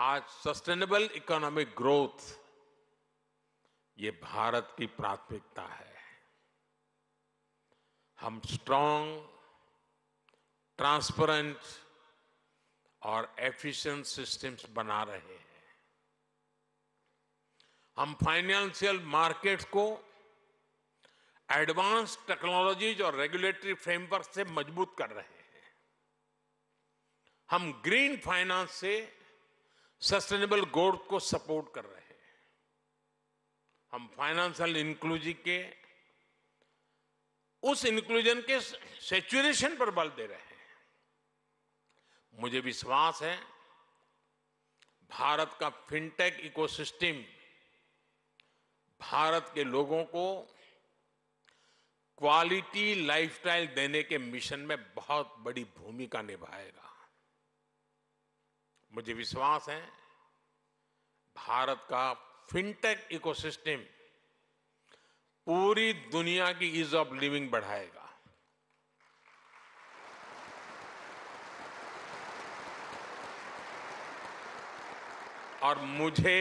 आज sustainable economic growth ये भारत की प्राथमिकता है हम स्ट्रांग ट्रांसपेरेंट और एफिशिएंट सिस्टम्स बना रहे हैं हम फाइनेंशियल मार्केट्स को एडवांस टेक्नोलॉजीज और रेगुलेटरी फ्रेमवर्क से मजबूत कर रहे हैं हम ग्रीन फाइनेंस से सस्टेनेबल ग्रोथ को सपोर्ट कर रहे हैं हम फाइनेंशियल इंक्लूजिव के उस इंक्लूजन के सेचुरेशन पर बल दे रहे हैं मुझे विश्वास है भारत का फिनटेक इकोसिस्टम भारत के लोगों को क्वालिटी लाइफस्टाइल देने के मिशन में बहुत बड़ी भूमिका निभाएगा मुझे विश्वास है भारत का फिनटेक इकोसिस्टम पूरी दुनिया की ईज ऑफ लिविंग बढ़ाएगा और मुझे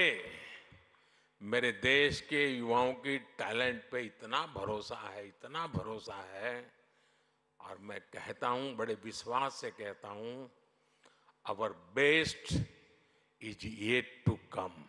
मेरे देश के युवाओं की टैलेंट पे इतना भरोसा है इतना भरोसा है और मैं कहता हूं बड़े विश्वास से कहता हूं Our best is yet to come.